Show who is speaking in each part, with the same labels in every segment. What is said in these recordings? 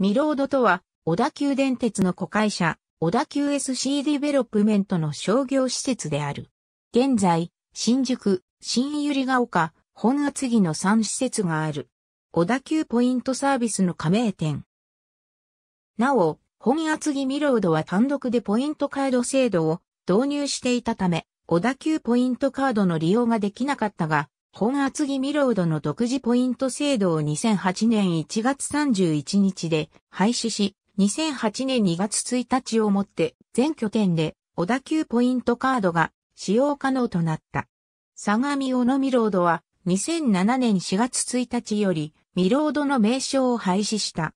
Speaker 1: ミロードとは、小田急電鉄の子会社、小田急 SC ディベロップメントの商業施設である。現在、新宿、新百合ヶ丘、本厚木の3施設がある。小田急ポイントサービスの加盟店。なお、本厚木ミロードは単独でポイントカード制度を導入していたため、小田急ポイントカードの利用ができなかったが、本厚木ミロードの独自ポイント制度を2008年1月31日で廃止し、2008年2月1日をもって全拠点で小田急ポイントカードが使用可能となった。相模小野ミロードは2007年4月1日よりミロードの名称を廃止した。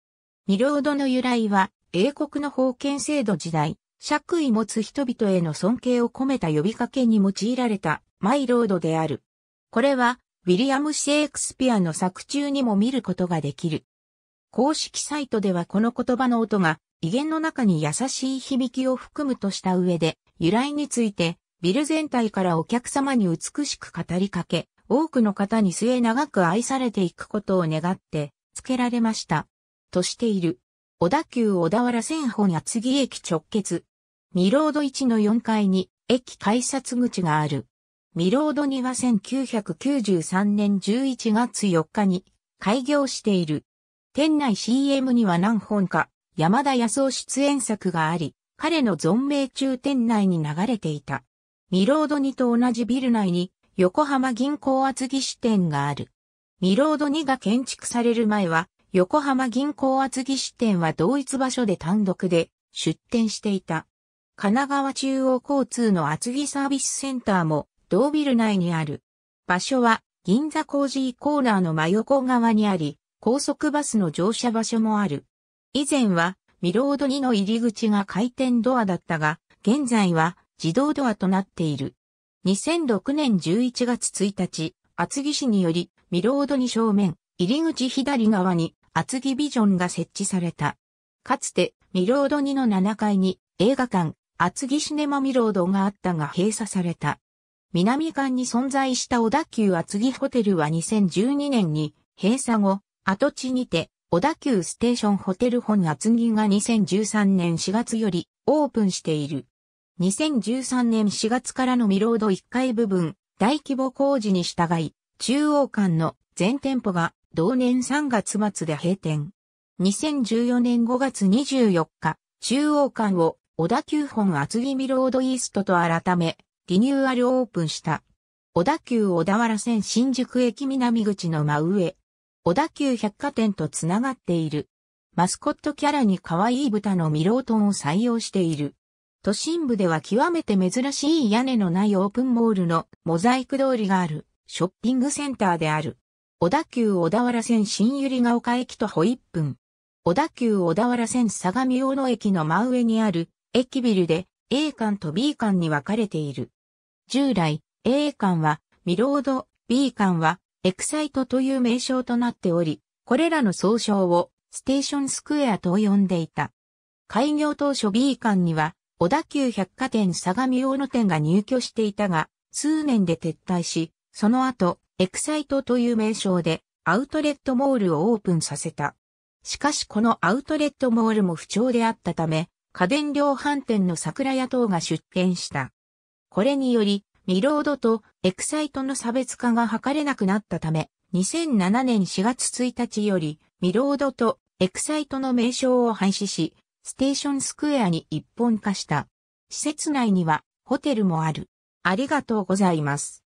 Speaker 1: ミロードの由来は英国の封建制度時代、爵位持つ人々への尊敬を込めた呼びかけに用いられたマイロードである。これは、ウィリアム・シェイクスピアの作中にも見ることができる。公式サイトではこの言葉の音が、威厳の中に優しい響きを含むとした上で、由来について、ビル全体からお客様に美しく語りかけ、多くの方に末長く愛されていくことを願って、付けられました。としている。小田急小田原線本厚木駅直結。ミロード1の4階に、駅改札口がある。ミロードニは1993年11月4日に開業している。店内 CM には何本か山田康夫出演作があり、彼の存命中店内に流れていた。ミロードニと同じビル内に横浜銀行厚木支店がある。ミロードニが建築される前は横浜銀行厚木支店は同一場所で単独で出店していた。神奈川中央交通の厚木サービスセンターも同ビル内にある。場所は銀座コージーコーナーの真横側にあり、高速バスの乗車場所もある。以前はミロード2の入り口が回転ドアだったが、現在は自動ドアとなっている。2006年11月1日、厚木市により、ミロード2正面、入り口左側に厚木ビジョンが設置された。かつて、ミロード2の7階に映画館、厚木シネマミロードがあったが閉鎖された。南館に存在した小田急厚木ホテルは2012年に閉鎖後、跡地にて小田急ステーションホテル本厚木が2013年4月よりオープンしている。2013年4月からのミロード1階部分、大規模工事に従い、中央館の全店舗が同年3月末で閉店。2014年5月24日、中央館を小田急本厚木ミロードイーストと改め、リニューアルオープンした。小田急小田原線新宿駅南口の真上。小田急百貨店とつながっている。マスコットキャラに可愛い豚のミロートンを採用している。都心部では極めて珍しい屋根のないオープンモールのモザイク通りがあるショッピングセンターである。小田急小田原線新百合ヶ丘駅徒歩1分。小田急小田原線相模大野駅の真上にある駅ビルで A 館と B 館に分かれている。従来、A 館はミロード、B 館はエクサイトという名称となっており、これらの総称をステーションスクエアと呼んでいた。開業当初 B 館には小田急百貨店相模大野店が入居していたが、数年で撤退し、その後、エクサイトという名称でアウトレットモールをオープンさせた。しかしこのアウトレットモールも不調であったため、家電量販店の桜屋等が出店した。これにより、ミロードとエクサイトの差別化が図れなくなったため、2007年4月1日より、ミロードとエクサイトの名称を廃止し、ステーションスクエアに一本化した。施設内にはホテルもある。ありがとうございます。